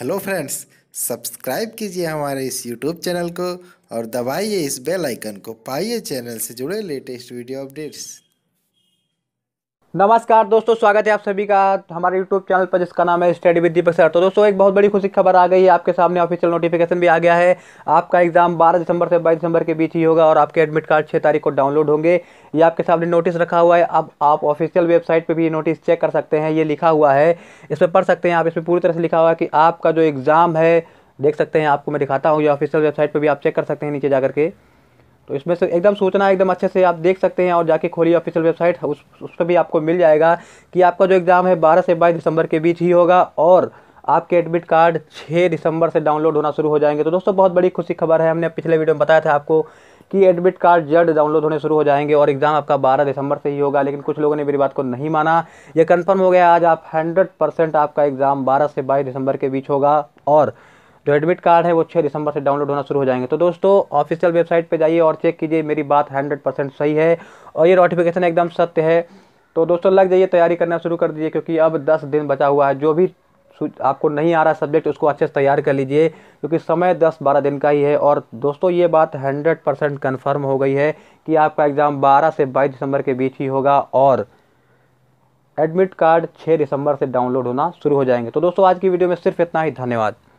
hello friends subscribe कीजिए हमारे इस यूट्यूब चैनल को और दबाइए इस बेल आइकन को पाइए चैनल से जुड़े लेटेस्ट वीडियो अपडेट्स नमस्कार दोस्तों स्वागत है आप सभी का हमारे YouTube चैनल पर जिसका नाम है स्टडी विद दीपक सर तो दोस्तों एक बहुत बड़ी खुशी खबर आ गई है आपके सामने ऑफिशियल नोटिफिकेशन भी आ गया है आपका एग्ज़ाम 12 दिसंबर से 22 दिसंबर के बीच ही होगा और आपके एडमिट कार्ड 6 तारीख को डाउनलोड होंगे ये आपके सामने नोटिस रखा हुआ है अब आप ऑफिशियल वेबसाइट पर भी ये नोटिस चेक कर सकते हैं ये लिखा हुआ है इसमें पढ़ सकते हैं आप इसमें पूरी तरह से लिखा हुआ है कि आपका जो एग्ज़ाम है देख सकते हैं आपको मैं दिखाता हूँ ये ऑफिशियल वेबसाइट पर भी आप चेक कर सकते हैं नीचे जा के तो इसमें से एकदम सूचना एकदम अच्छे से आप देख सकते हैं और जाके खोलिए ऑफिशियल वेबसाइट उस उस पर भी आपको मिल जाएगा कि आपका जो एग्ज़ाम है बारह से बाईस दिसंबर के बीच ही होगा और आपके एडमिट कार्ड 6 दिसंबर से डाउनलोड होना शुरू हो जाएंगे तो दोस्तों बहुत बड़ी खुशी खबर है हमने पिछले वीडियो में बताया था आपको कि एडमिट कार्ड जल्द डाउनलोड होने शुरू हो जाएंगे और एग्ज़ाम आपका 12 दिसंबर से ही होगा लेकिन कुछ लोगों ने मेरी बात को नहीं माना यह कन्फर्म हो गया आज आप 100 परसेंट आपका एग्ज़ाम 12 से 22 दिसंबर के बीच होगा और जो एडमिट कार्ड है वो छः दिसंबर से डाउनलोड होना शुरू हो जाएंगे तो दोस्तों ऑफिशियल वेबसाइट पर जाइए और चेक कीजिए मेरी बात हंड्रेड परसेंट सही है और ये नोटिफिकेशन एकदम सत्य है तो दोस्तों लग जाइए तैयारी करना शुरू कर दीजिए क्योंकि अब दस दिन बचा हुआ है जो भी आपको नहीं आ रहा सब्जेक्ट उसको अच्छे से तैयार कर लीजिए क्योंकि समय 10-12 दिन का ही है और दोस्तों ये बात 100 परसेंट कन्फर्म हो गई है कि आपका एग्ज़ाम 12 से 22 दिसंबर के बीच ही होगा और एडमिट कार्ड 6 दिसंबर से डाउनलोड होना शुरू हो जाएंगे तो दोस्तों आज की वीडियो में सिर्फ इतना ही धन्यवाद